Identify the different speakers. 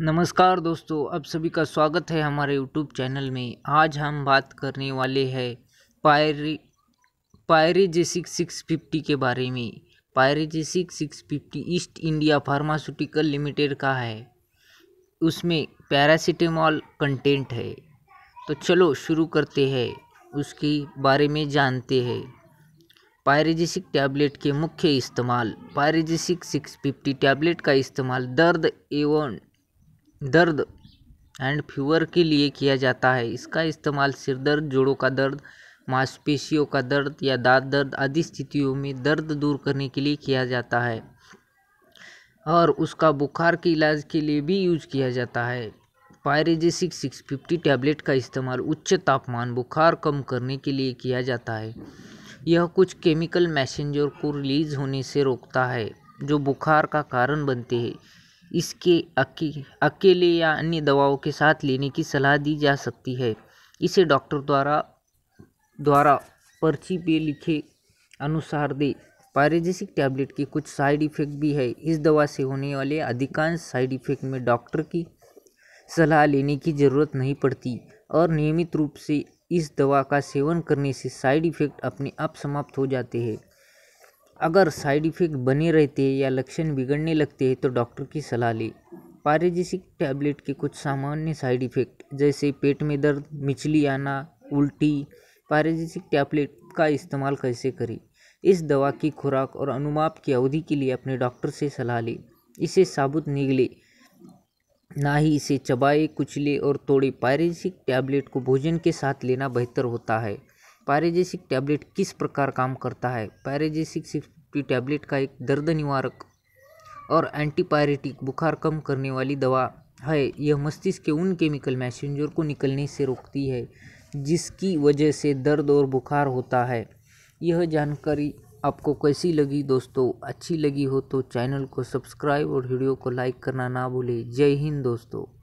Speaker 1: नमस्कार दोस्तों आप सभी का स्वागत है हमारे YouTube चैनल में आज हम बात करने वाले हैं पायरी पायरी जे सिक्स सिक्स फिफ्टी के बारे में पायरी J six six fifty East India pharmaceutical limited का है उसमें पैरासीटामॉल कंटेंट है तो चलो शुरू करते हैं उसके बारे में जानते हैं पायरेजिसिक टैबलेट के मुख्य इस्तेमाल पायरेजिसिक सिक्स फिफ्टी टैबलेट का इस्तेमाल दर्द एवं दर्द एंड फीवर के लिए किया जाता है इसका इस्तेमाल सिर दर्द जोड़ों का दर्द मांसपेशियों का दर्द या दांत दर्द आदि स्थितियों में दर्द दूर करने के लिए किया जाता है और उसका बुखार के इलाज के लिए भी यूज किया जाता है पायरेजेसिक सिक्स फिफ्टी टैबलेट का इस्तेमाल उच्च तापमान बुखार कम करने के लिए किया जाता है यह कुछ केमिकल मैसेंजर को रिलीज होने से रोकता है जो बुखार का कारण बनते हैं इसके अकेले या अन्य दवाओं के साथ लेने की सलाह दी जा सकती है इसे डॉक्टर द्वारा द्वारा पर्ची पे लिखे अनुसार दे पारेजेसिक टैबलेट के कुछ साइड इफ़ेक्ट भी है इस दवा से होने वाले अधिकांश साइड इफ़ेक्ट में डॉक्टर की सलाह लेने की ज़रूरत नहीं पड़ती और नियमित रूप से इस दवा का सेवन करने से साइड इफ़ेक्ट अपने आप समाप्त हो जाते हैं अगर साइड इफ़ेक्ट बने रहते हैं या लक्षण बिगड़ने लगते हैं तो डॉक्टर की सलाह ली पारेजिसिक टैबलेट के कुछ सामान्य साइड इफ़ेक्ट जैसे पेट में दर्द मिचली आना उल्टी पारेजिसिक टैबलेट का इस्तेमाल कैसे करें इस दवा की खुराक और अनुमाप की अवधि के लिए अपने डॉक्टर से सलाह लें इसे साबुत निगले ना ही इसे चबाए कुचले और तोड़े पायरेसिक टैबलेट को भोजन के साथ लेना बेहतर होता है पैरेजेसिक टैबलेट किस प्रकार काम करता है पैरेजेसिक सिक्सटी टैबलेट का एक दर्द निवारक और एंटीपायरेटिक बुखार कम करने वाली दवा है यह मस्तिष्क के उन केमिकल मैसेंजर को निकलने से रोकती है जिसकी वजह से दर्द और बुखार होता है यह जानकारी आपको कैसी लगी दोस्तों अच्छी लगी हो तो चैनल को सब्सक्राइब और वीडियो को लाइक करना ना भूलें जय हिंद दोस्तों